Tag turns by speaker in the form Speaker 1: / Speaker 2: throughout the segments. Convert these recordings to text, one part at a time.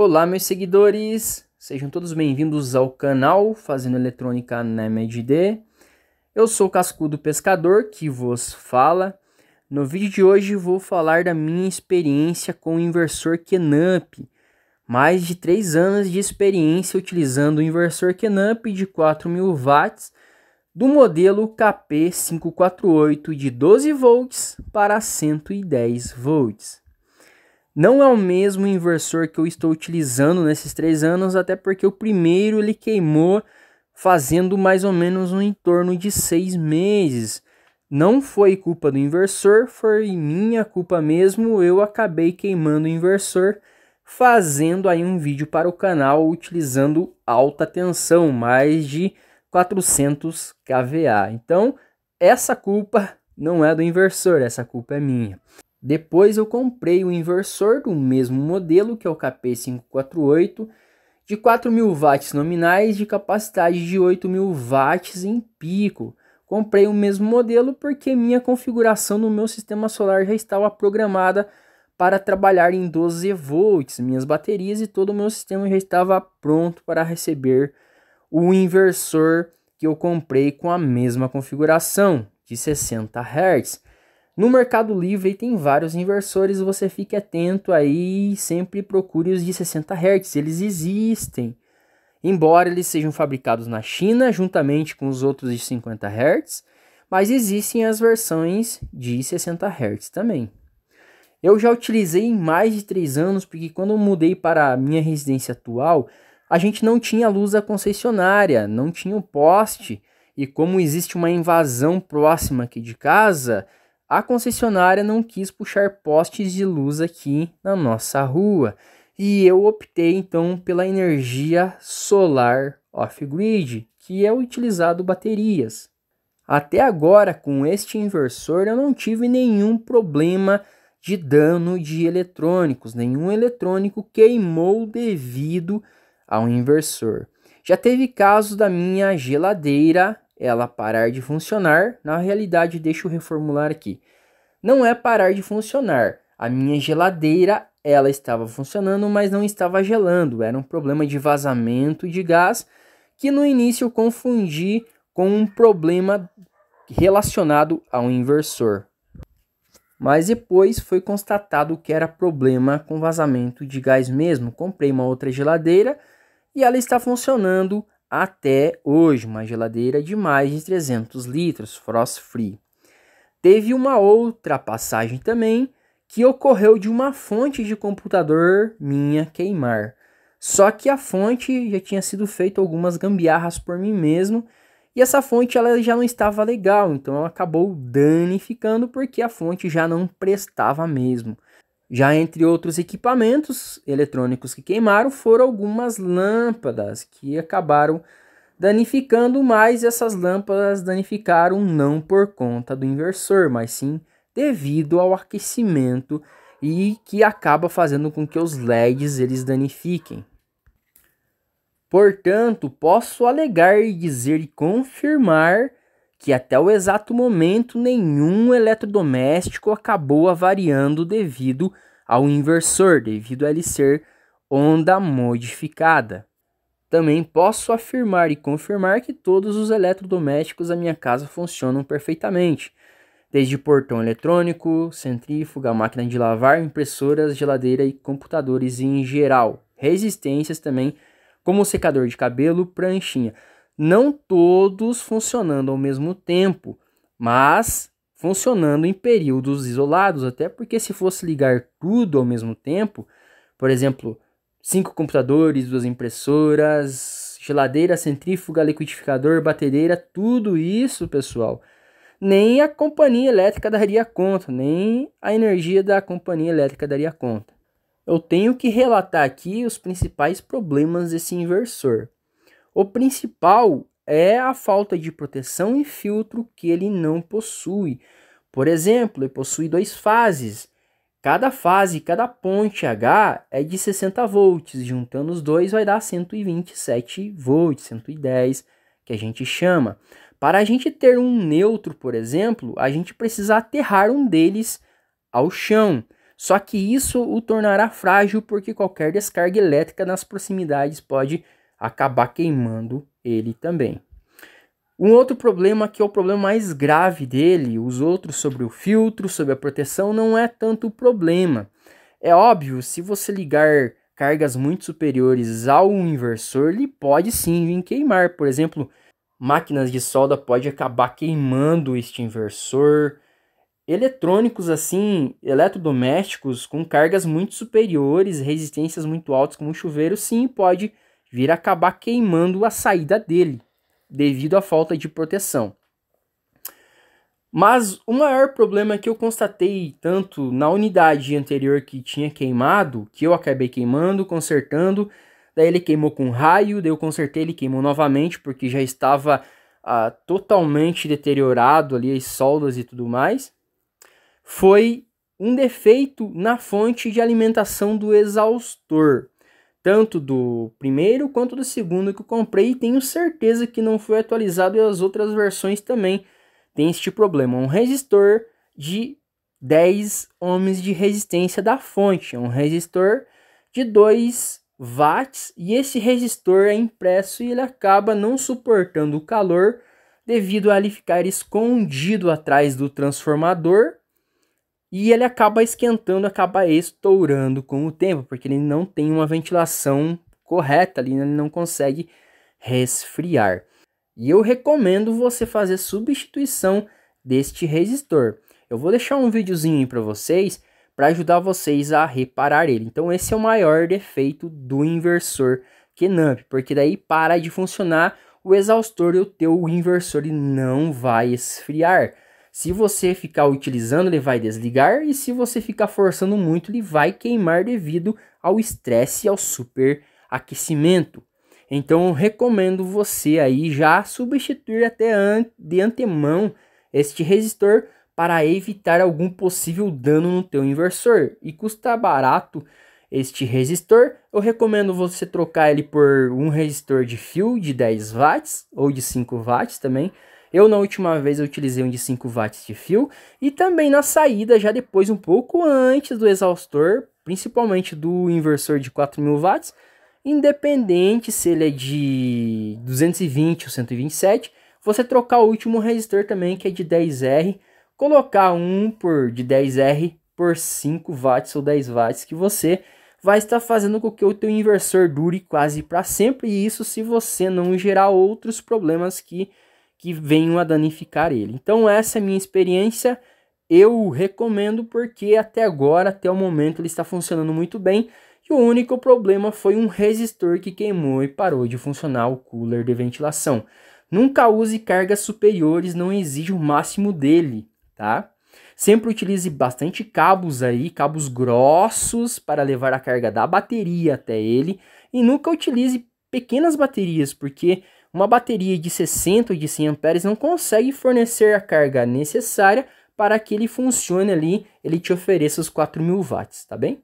Speaker 1: Olá, meus seguidores! Sejam todos bem-vindos ao canal Fazendo Eletrônica na MedD. Eu sou o Cascudo Pescador, que vos fala. No vídeo de hoje vou falar da minha experiência com o inversor Kenamp. Mais de 3 anos de experiência utilizando o inversor Kenamp de 4000 watts do modelo KP548 de 12 volts para 110 volts. Não é o mesmo inversor que eu estou utilizando nesses três anos, até porque o primeiro ele queimou fazendo mais ou menos um entorno de seis meses. Não foi culpa do inversor, foi minha culpa mesmo. Eu acabei queimando o inversor, fazendo aí um vídeo para o canal utilizando alta tensão, mais de 400 kVA. Então, essa culpa não é do inversor, essa culpa é minha. Depois eu comprei o inversor do mesmo modelo, que é o KP548, de 4.000 watts nominais de capacidade de 8.000 watts em pico. Comprei o mesmo modelo porque minha configuração no meu sistema solar já estava programada para trabalhar em 12 volts, minhas baterias e todo o meu sistema já estava pronto para receber o inversor que eu comprei com a mesma configuração de 60 Hz. No Mercado Livre tem vários inversores, você fique atento aí, sempre procure os de 60 Hz, eles existem. Embora eles sejam fabricados na China, juntamente com os outros de 50 Hz, mas existem as versões de 60 Hz também. Eu já utilizei em mais de 3 anos, porque quando eu mudei para a minha residência atual, a gente não tinha luz da concessionária, não tinha o um poste, e como existe uma invasão próxima aqui de casa, a concessionária não quis puxar postes de luz aqui na nossa rua e eu optei então pela energia solar off-grid, que é utilizado baterias. Até agora, com este inversor, eu não tive nenhum problema de dano de eletrônicos, nenhum eletrônico queimou devido ao inversor. Já teve caso da minha geladeira ela parar de funcionar, na realidade, deixa eu reformular aqui. Não é parar de funcionar. A minha geladeira, ela estava funcionando, mas não estava gelando. Era um problema de vazamento de gás que no início eu confundi com um problema relacionado ao inversor. Mas depois foi constatado que era problema com vazamento de gás mesmo. Comprei uma outra geladeira e ela está funcionando até hoje, uma geladeira de mais de 300 litros, frost free. Teve uma outra passagem também que ocorreu de uma fonte de computador minha queimar. Só que a fonte já tinha sido feita algumas gambiarras por mim mesmo e essa fonte ela já não estava legal, então ela acabou danificando porque a fonte já não prestava mesmo. Já entre outros equipamentos eletrônicos que queimaram foram algumas lâmpadas que acabaram danificando, mas essas lâmpadas danificaram não por conta do inversor, mas sim devido ao aquecimento e que acaba fazendo com que os LEDs eles danifiquem. Portanto, posso alegar e dizer e confirmar que até o exato momento nenhum eletrodoméstico acabou avariando devido ao inversor, devido a ele ser onda modificada. Também posso afirmar e confirmar que todos os eletrodomésticos da minha casa funcionam perfeitamente, desde portão eletrônico, centrífuga, máquina de lavar, impressoras, geladeira e computadores em geral. Resistências também, como secador de cabelo, pranchinha não todos funcionando ao mesmo tempo, mas funcionando em períodos isolados, até porque se fosse ligar tudo ao mesmo tempo, por exemplo, cinco computadores, duas impressoras, geladeira, centrífuga, liquidificador, batedeira, tudo isso, pessoal, nem a companhia elétrica daria conta, nem a energia da companhia elétrica daria conta. Eu tenho que relatar aqui os principais problemas desse inversor. O principal é a falta de proteção e filtro que ele não possui. Por exemplo, ele possui duas fases. Cada fase, cada ponte H é de 60 volts, juntando os dois vai dar 127 volts, 110 que a gente chama. Para a gente ter um neutro, por exemplo, a gente precisa aterrar um deles ao chão. Só que isso o tornará frágil porque qualquer descarga elétrica nas proximidades pode acabar queimando ele também. Um outro problema que é o problema mais grave dele, os outros sobre o filtro, sobre a proteção, não é tanto o problema. É óbvio, se você ligar cargas muito superiores ao inversor, ele pode sim vir queimar. Por exemplo, máquinas de solda pode acabar queimando este inversor. Eletrônicos assim, eletrodomésticos com cargas muito superiores, resistências muito altas como chuveiro, sim, pode vir acabar queimando a saída dele, devido à falta de proteção. Mas o maior problema que eu constatei tanto na unidade anterior que tinha queimado, que eu acabei queimando, consertando, daí ele queimou com raio, daí eu consertei, ele queimou novamente porque já estava ah, totalmente deteriorado ali as soldas e tudo mais, foi um defeito na fonte de alimentação do exaustor tanto do primeiro quanto do segundo que eu comprei e tenho certeza que não foi atualizado e as outras versões também tem este problema. Um resistor de 10 ohms de resistência da fonte, é um resistor de 2 watts e esse resistor é impresso e ele acaba não suportando o calor devido a ele ficar escondido atrás do transformador e ele acaba esquentando, acaba estourando com o tempo, porque ele não tem uma ventilação correta ali, né? ele não consegue resfriar. E eu recomendo você fazer substituição deste resistor. Eu vou deixar um videozinho para vocês para ajudar vocês a reparar ele. Então esse é o maior defeito do inversor Kenamp, porque daí para de funcionar o exaustor e o teu inversor ele não vai esfriar. Se você ficar utilizando, ele vai desligar e se você ficar forçando muito, ele vai queimar devido ao estresse e ao superaquecimento. Então, recomendo você aí já substituir até de antemão este resistor para evitar algum possível dano no teu inversor. E custa barato este resistor. Eu recomendo você trocar ele por um resistor de fio de 10 watts ou de 5 watts também eu na última vez eu utilizei um de 5 watts de fio e também na saída, já depois um pouco antes do exaustor, principalmente do inversor de 4000 watts, independente se ele é de 220 ou 127, você trocar o último resistor também que é de 10R, colocar um por de 10R por 5 watts ou 10 watts que você vai estar fazendo com que o teu inversor dure quase para sempre e isso se você não gerar outros problemas que que venham a danificar ele. Então essa é a minha experiência, eu recomendo porque até agora, até o momento, ele está funcionando muito bem. E o único problema foi um resistor que queimou e parou de funcionar o cooler de ventilação. Nunca use cargas superiores, não exige o máximo dele, tá? Sempre utilize bastante cabos aí, cabos grossos para levar a carga da bateria até ele e nunca utilize pequenas baterias, porque uma bateria de 60 ou de 100 amperes não consegue fornecer a carga necessária para que ele funcione ali, ele te ofereça os 4000 watts, tá bem?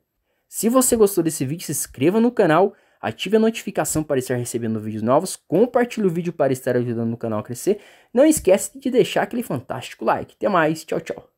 Speaker 1: Se você gostou desse vídeo, se inscreva no canal, ative a notificação para estar recebendo vídeos novos, compartilhe o vídeo para estar ajudando o canal a crescer, não esquece de deixar aquele fantástico like. Até mais, tchau, tchau.